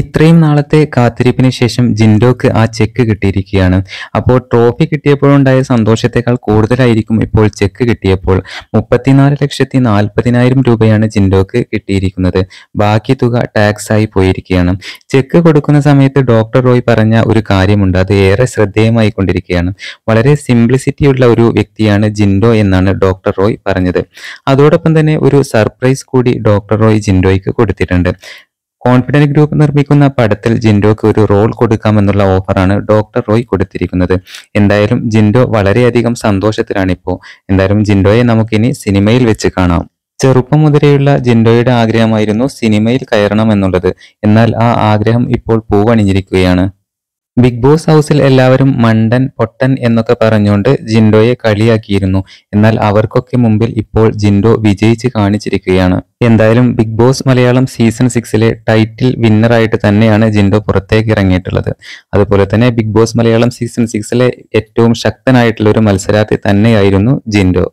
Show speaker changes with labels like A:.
A: ഇത്രയും നാളത്തെ കാത്തിരിപ്പിന് ശേഷം ജിൻഡോക്ക് ആ ചെക്ക് കിട്ടിയിരിക്കുകയാണ് അപ്പോൾ ട്രോഫി കിട്ടിയപ്പോഴുണ്ടായ സന്തോഷത്തെക്കാൾ കൂടുതലായിരിക്കും ഇപ്പോൾ ചെക്ക് കിട്ടിയപ്പോൾ മുപ്പത്തിനാല് ലക്ഷത്തി നാൽപ്പതിനായിരം രൂപയാണ് ജിൻഡോക്ക് കിട്ടിയിരിക്കുന്നത് ബാക്കി തുക ടാക്സ് ആയി പോയിരിക്കുകയാണ് ചെക്ക് കൊടുക്കുന്ന സമയത്ത് ഡോക്ടർ റോയ് പറഞ്ഞ ഒരു കാര്യമുണ്ട് അത് ഏറെ ശ്രദ്ധേയമായി കൊണ്ടിരിക്കുകയാണ് വളരെ സിംപ്ലിസിറ്റി ഉള്ള ഒരു വ്യക്തിയാണ് ജിൻഡോ എന്നാണ് ഡോക്ടർ റോയ് പറഞ്ഞത് അതോടൊപ്പം തന്നെ ഒരു സർപ്രൈസ് കൂടി ഡോക്ടർ റോയ് ജിൻഡോയ്ക്ക് കൊടുത്തിട്ടുണ്ട് കോൺഫിഡൻറ് ഗ്രൂപ്പ് നിർമ്മിക്കുന്ന പടത്തിൽ ജിൻഡോക്ക് ഒരു റോൾ കൊടുക്കാമെന്നുള്ള ഓഫറാണ് ഡോക്ടർ റോയ് കൊടുത്തിരിക്കുന്നത് എന്തായാലും ജിൻഡോ വളരെയധികം സന്തോഷത്തിലാണിപ്പോൾ എന്തായാലും ജിൻഡോയെ നമുക്കിനി സിനിമയിൽ വെച്ച് കാണാം ചെറുപ്പം മുതലെയുള്ള ജിൻഡോയുടെ ആഗ്രഹമായിരുന്നു സിനിമയിൽ കയറണം എന്നുള്ളത് എന്നാൽ ആ ആഗ്രഹം ഇപ്പോൾ പൂവണിഞ്ഞിരിക്കുകയാണ് ബിഗ് ബോസ് ഹൗസിൽ എല്ലാവരും മണ്ടൻ പൊട്ടൻ എന്നൊക്കെ പറഞ്ഞുകൊണ്ട് ജിൻഡോയെ കളിയാക്കിയിരുന്നു എന്നാൽ അവർക്കൊക്കെ മുമ്പിൽ ഇപ്പോൾ ജിൻഡോ വിജയിച്ച് കാണിച്ചിരിക്കുകയാണ് എന്തായാലും ബിഗ് ബോസ് മലയാളം സീസൺ സിക്സിലെ ടൈറ്റിൽ വിന്നറായിട്ട് തന്നെയാണ് ജിൻഡോ പുറത്തേക്ക് ഇറങ്ങിയിട്ടുള്ളത് അതുപോലെ തന്നെ ബിഗ് ബോസ് മലയാളം സീസൺ സിക്സിലെ ഏറ്റവും ശക്തനായിട്ടുള്ള ഒരു മത്സരാർത്ഥി തന്നെയായിരുന്നു ജിൻഡോ